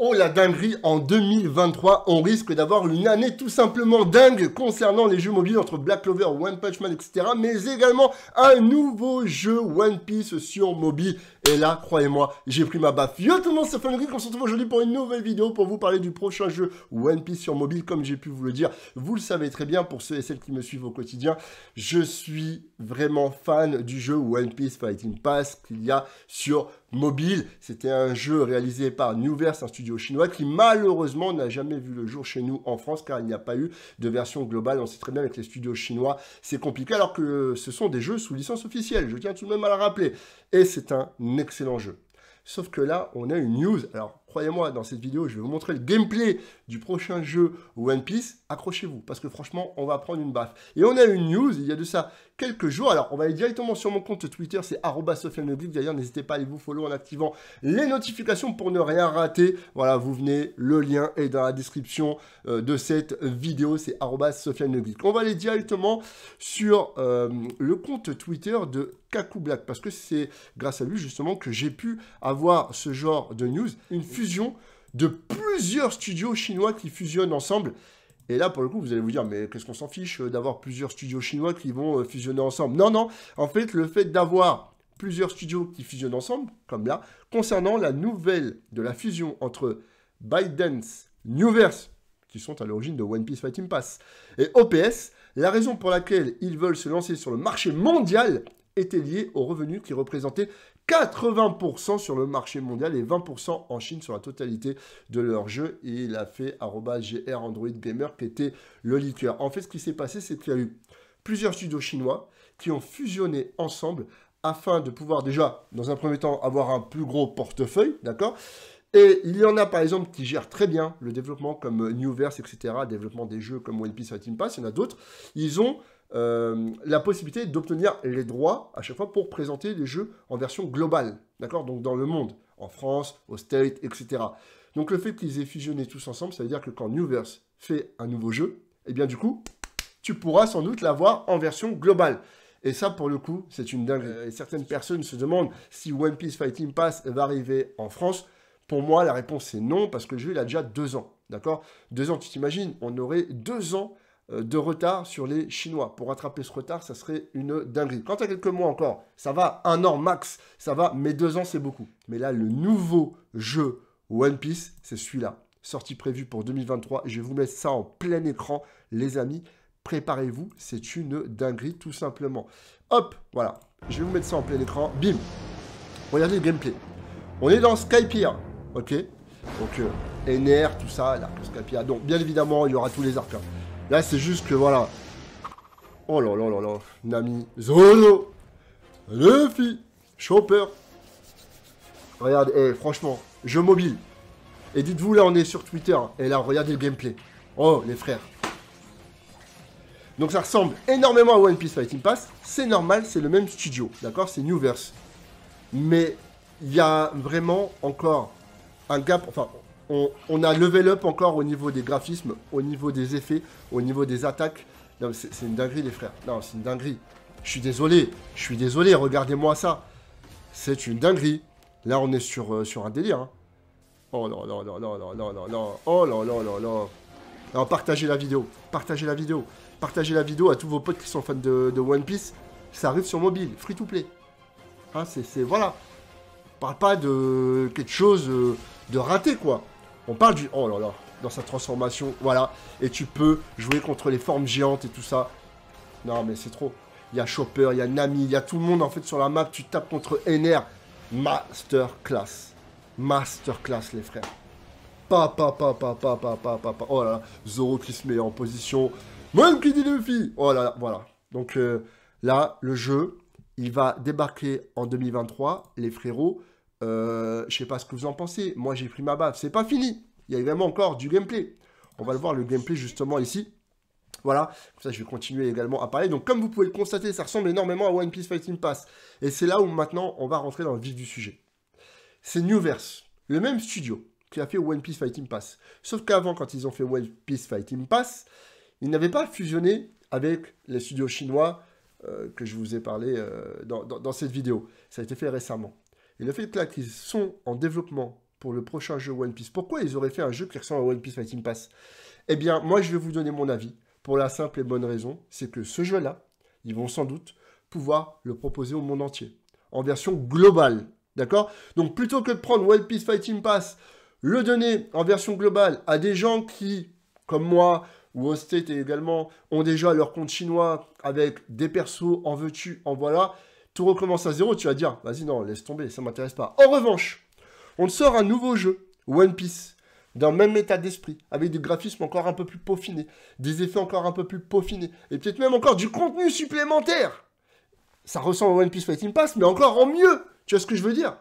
Oh la dinguerie, en 2023, on risque d'avoir une année tout simplement dingue concernant les jeux mobiles entre Black Clover, One Punch Man, etc. Mais également un nouveau jeu One Piece sur mobile. Et là, croyez-moi, j'ai pris ma baffe. Yo tout le monde, c'est on se retrouve aujourd'hui pour une nouvelle vidéo pour vous parler du prochain jeu One Piece sur mobile, comme j'ai pu vous le dire. Vous le savez très bien, pour ceux et celles qui me suivent au quotidien, je suis vraiment fan du jeu One Piece Fighting Pass qu'il y a sur mobile. C'était un jeu réalisé par Newverse, un studio chinois qui malheureusement n'a jamais vu le jour chez nous en France car il n'y a pas eu de version globale. On sait très bien avec les studios chinois, c'est compliqué alors que ce sont des jeux sous licence officielle. Je tiens tout de même à le rappeler. Et c'est un excellent jeu. Sauf que là, on a une news. Alors, Croyez-moi, dans cette vidéo, je vais vous montrer le gameplay du prochain jeu One Piece. Accrochez-vous, parce que franchement, on va prendre une baffe. Et on a une news, il y a de ça quelques jours. Alors, on va aller directement sur mon compte Twitter, c'est sofianeoblique. D'ailleurs, n'hésitez pas à aller vous follow en activant les notifications pour ne rien rater. Voilà, vous venez, le lien est dans la description euh, de cette vidéo, c'est sofianeoblique. On va aller directement sur euh, le compte Twitter de Kaku Black, parce que c'est grâce à lui, justement, que j'ai pu avoir ce genre de news. Une fusion de plusieurs studios chinois qui fusionnent ensemble. Et là, pour le coup, vous allez vous dire, mais qu'est-ce qu'on s'en fiche euh, d'avoir plusieurs studios chinois qui vont euh, fusionner ensemble Non, non, en fait, le fait d'avoir plusieurs studios qui fusionnent ensemble, comme là, concernant la nouvelle de la fusion entre ByteDance, Newverse, qui sont à l'origine de One Piece Fighting Pass, et OPS, la raison pour laquelle ils veulent se lancer sur le marché mondial était liée aux revenus qui représentaient 80% sur le marché mondial et 20% en Chine sur la totalité de leurs jeux. Et il a fait GR Android Gamer qui était le litueur En fait, ce qui s'est passé, c'est qu'il y a eu plusieurs studios chinois qui ont fusionné ensemble afin de pouvoir déjà, dans un premier temps, avoir un plus gros portefeuille, d'accord et il y en a par exemple qui gèrent très bien le développement comme Newverse, etc., développement des jeux comme One Piece team Pass, il y en a d'autres. Ils ont euh, la possibilité d'obtenir les droits à chaque fois pour présenter les jeux en version globale, d'accord Donc dans le monde, en France, au State, etc. Donc le fait qu'ils aient fusionné tous ensemble, ça veut dire que quand Newverse fait un nouveau jeu, eh bien du coup, tu pourras sans doute l'avoir en version globale. Et ça, pour le coup, c'est une dingue. Euh, certaines personnes se demandent si One Piece Fighting Pass va arriver en France. Pour moi, la réponse est non, parce que le jeu, il a déjà deux ans. D'accord Deux ans, tu t'imagines On aurait deux ans euh, de retard sur les Chinois. Pour rattraper ce retard, ça serait une dinguerie. Quand à quelques mois encore, ça va, un an max, ça va, mais deux ans, c'est beaucoup. Mais là, le nouveau jeu One Piece, c'est celui-là. Sortie prévue pour 2023. Je vais vous mettre ça en plein écran, les amis. Préparez-vous, c'est une dinguerie, tout simplement. Hop, voilà. Je vais vous mettre ça en plein écran. Bim. Regardez le gameplay. On est dans Skypier ok Donc, euh, NR, tout ça, là, Skypiea. Donc, bien évidemment, il y aura tous les arcs. Hein. Là, c'est juste que, voilà. Oh là là là là. Nami. Zoro. Luffy. Chopper. Regarde, eh, franchement, jeu mobile. Et dites-vous, là, on est sur Twitter. et là, regardez le gameplay. Oh, les frères. Donc ça ressemble énormément à One Piece Fighting Pass. C'est normal, c'est le même studio, d'accord C'est Newverse. Mais il y a vraiment encore un gap, enfin on, a level up encore au niveau des graphismes, au niveau des effets, au niveau des attaques. c'est une dinguerie, les frères. Non, c'est une dinguerie. Je suis désolé, je suis désolé, regardez-moi ça. C'est une dinguerie. Là, on est sur, euh, un délire. Hein. Oh non, non, non, non, non, non, non, Oh non, non, non, non. Non, partagez la vidéo. Partagez la vidéo. Partagez la vidéo à tous vos potes qui sont fans de, One Piece. Ça arrive sur mobile, free to play. Hein, c'est... Voilà. On parle pas de quelque chose euh, de raté, quoi. On parle du... Oh là là, dans sa transformation, voilà. Et tu peux jouer contre les formes géantes et tout ça. Non, mais c'est trop. Il y a Chopper, il y a Nami, il y a tout le monde, en fait, sur la map. Tu tapes contre NR. Masterclass. Masterclass, les frères. Pa, pa, pa, pa, pa, pa, pa, pa, Oh là là, Zoro qui se met en position. Même qui dit Luffy Oh là voilà. Donc euh, là, le jeu, il va débarquer en 2023, les frérots. Euh, je sais pas ce que vous en pensez. Moi, j'ai pris ma baffe. C'est pas fini il y a également encore du gameplay. On va le voir, le gameplay justement ici. Voilà, comme ça je vais continuer également à parler. Donc comme vous pouvez le constater, ça ressemble énormément à One Piece Fighting Pass. Et c'est là où maintenant on va rentrer dans le vif du sujet. C'est Newverse, le même studio qui a fait One Piece Fighting Pass. Sauf qu'avant, quand ils ont fait One Piece Fighting Pass, ils n'avaient pas fusionné avec les studios chinois euh, que je vous ai parlé euh, dans, dans, dans cette vidéo. Ça a été fait récemment. Et le fait que là qu'ils sont en développement pour le prochain jeu One Piece. Pourquoi ils auraient fait un jeu qui ressemble à One Piece Fighting Pass Eh bien, moi, je vais vous donner mon avis, pour la simple et bonne raison, c'est que ce jeu-là, ils vont sans doute pouvoir le proposer au monde entier, en version globale, d'accord Donc, plutôt que de prendre One Piece Fighting Pass, le donner en version globale à des gens qui, comme moi, ou State également, ont déjà leur compte chinois avec des persos, en veux-tu, en voilà, tout recommence à zéro, tu vas dire, vas-y, non, laisse tomber, ça m'intéresse pas. En revanche, on sort un nouveau jeu, One Piece, dans même état d'esprit, avec des graphismes encore un peu plus peaufiné, des effets encore un peu plus peaufinés, et peut-être même encore du contenu supplémentaire. Ça ressemble à One Piece Fighting Pass, mais encore en mieux. Tu vois ce que je veux dire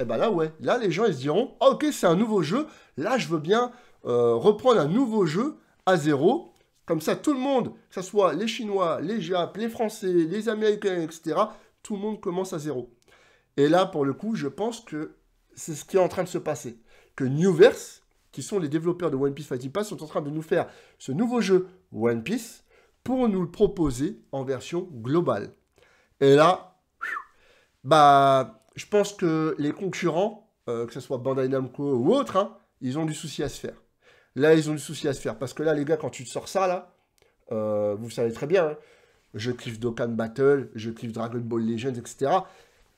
Et eh ben là, ouais, là, les gens, ils se diront, ah, ok, c'est un nouveau jeu, là, je veux bien euh, reprendre un nouveau jeu à zéro, comme ça, tout le monde, que ce soit les Chinois, les Japs, les Français, les Américains, etc., tout le monde commence à zéro. Et là, pour le coup, je pense que c'est ce qui est en train de se passer. Que Newverse, qui sont les développeurs de One Piece Fighting Pass, sont en train de nous faire ce nouveau jeu One Piece pour nous le proposer en version globale. Et là, bah, je pense que les concurrents, euh, que ce soit Bandai Namco ou autre, hein, ils ont du souci à se faire. Là, ils ont du souci à se faire. Parce que là, les gars, quand tu te sors ça, là, euh, vous savez très bien, hein, je kiffe Dokkan Battle, je kiffe Dragon Ball Legends, etc.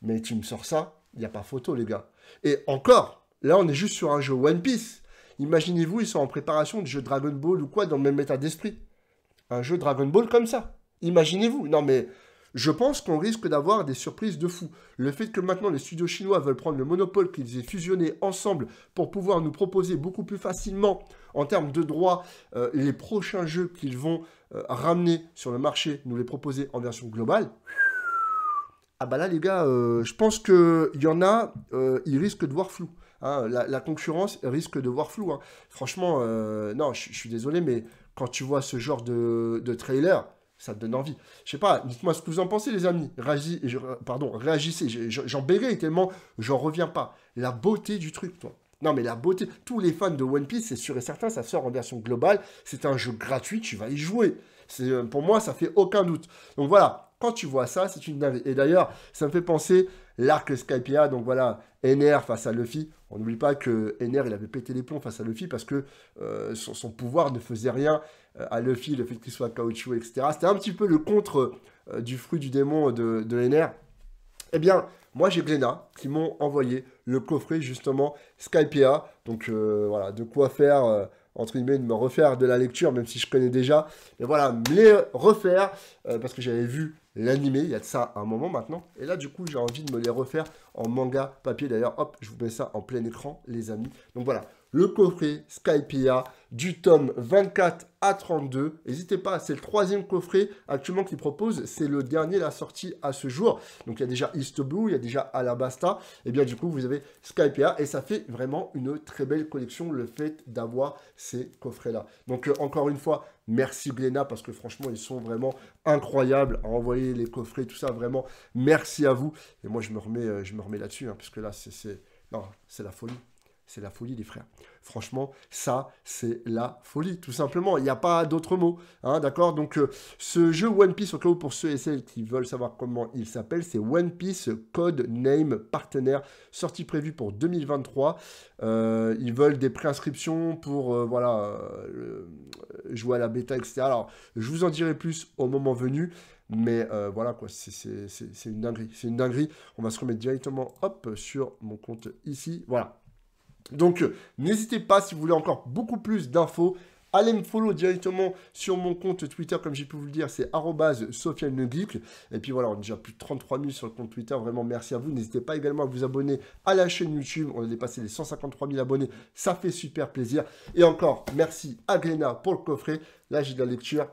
Mais tu me sors ça, il n'y a pas photo, les gars. Et encore, là on est juste sur un jeu One Piece. Imaginez-vous, ils sont en préparation du jeu Dragon Ball ou quoi dans le même état d'esprit. Un jeu Dragon Ball comme ça. Imaginez-vous. Non mais je pense qu'on risque d'avoir des surprises de fou. Le fait que maintenant les studios chinois veulent prendre le monopole qu'ils aient fusionné ensemble pour pouvoir nous proposer beaucoup plus facilement en termes de droits euh, les prochains jeux qu'ils vont euh, ramener sur le marché, nous les proposer en version globale ah bah là les gars, euh, je pense qu'il y en a, euh, ils risquent de voir flou. Hein. La, concurrence risque de voir flou. Hein. Franchement, euh, non, je, suis désolé, mais quand tu vois ce genre de, trailer, ça te donne envie. Je sais pas, dites-moi ce que vous en pensez les amis. pardon, réagissez, j'en bégaye tellement, j'en reviens pas. La beauté du truc, toi. Non mais la beauté, tous les fans de One Piece, c'est sûr et certain, ça sort en version globale, c'est un jeu gratuit, tu vas y jouer. Euh, pour moi, ça fait aucun doute. Donc voilà, quand tu vois ça, c'est une navette, Et d'ailleurs, ça me fait penser l'arc Skypia, donc voilà, Ener face à Luffy. On n'oublie pas que Ener, il avait pété les plombs face à Luffy parce que euh, son, pouvoir ne faisait rien euh, à Luffy, le fait qu'il soit caoutchouc, etc. C'était un petit peu le contre du fruit du démon de, de NR. Eh bien, moi j'ai Glenna, qui m'ont envoyé le coffret justement Skypia. Donc voilà, de quoi faire entre guillemets, de me refaire de la lecture, même si je connais déjà. Mais voilà, me les refaire, euh, parce que j'avais vu l'animé, il y a de ça un moment maintenant. Et là, du coup, j'ai envie de me les refaire en manga papier. D'ailleurs, hop, je vous mets ça en plein écran, les amis. Donc voilà, le coffret Skypia du tome 24 à 32. N'hésitez pas, c'est le troisième coffret actuellement qu'il propose. C'est le dernier, la sortie à ce jour. Donc il y a déjà East Blue, il y a déjà Alabasta. Et eh bien du coup, vous avez Skypea. Et ça fait vraiment une très belle collection, le fait d'avoir ces coffrets-là. Donc euh, encore une fois, merci Glénat, parce que franchement, ils sont vraiment incroyables à envoyer les coffrets, tout ça. Vraiment, merci à vous. Et moi, je me remets, euh, je me remets là-dessus, hein, parce que là, c'est... c'est la folie. C'est la folie, les frères. Franchement, ça, c'est la folie, tout simplement. Il n'y a pas d'autre mot. Hein, d'accord Donc, euh, ce jeu One Piece, au cas où pour ceux et celles qui veulent savoir comment il s'appelle, c'est One Piece Code Name Partenaire, sortie prévue pour 2023. Euh, ils veulent des préinscriptions pour euh, voilà, jouer à la bêta, etc. Alors, je vous en dirai plus au moment venu. Mais voilà, quoi, c'est une dinguerie. C'est une dinguerie. On va se remettre directement, hop, sur mon compte ici. Voilà. Donc, euh, n'hésitez pas, si vous voulez encore beaucoup plus d'infos, allez me follow directement sur mon compte Twitter, comme j'ai pu vous le dire, c'est SofianeGuic. Et puis voilà, on est déjà plus de 33 000 sur le compte Twitter. Vraiment, merci à vous. N'hésitez pas également à vous abonner à la chaîne YouTube. On a dépassé les 153 000 abonnés. Ça fait super plaisir. Et encore, merci à Glena pour le coffret. Là, j'ai de la lecture.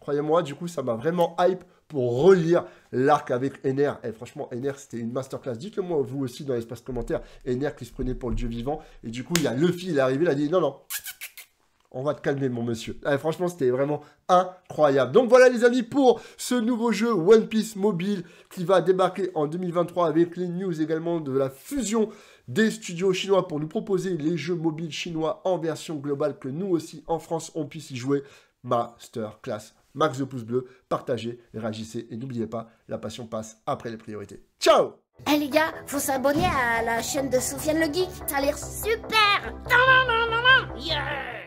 Croyez-moi, du coup, ça m'a vraiment hype pour relire l'arc avec Ener. Et eh, franchement, Ener, c'était une masterclass. Dites-le moi, vous aussi, dans l'espace commentaire. Ener qui se prenait pour le dieu vivant. Et du coup, il y a Luffy, il est arrivé, il a dit non, non. On va te calmer, mon monsieur. Eh, franchement, c'était vraiment incroyable. Donc voilà, les amis, pour ce nouveau jeu One Piece Mobile qui va débarquer en 2023 avec les news également de la fusion des studios chinois pour nous proposer les jeux mobiles chinois en version globale que nous aussi, en France, on puisse y jouer. Masterclass max de pouces bleus, partagez, réagissez et n'oubliez pas, la passion passe après les priorités. Ciao Eh les gars, faut s'abonner à la chaîne de Sofiane le Geek, ça a l'air super yeah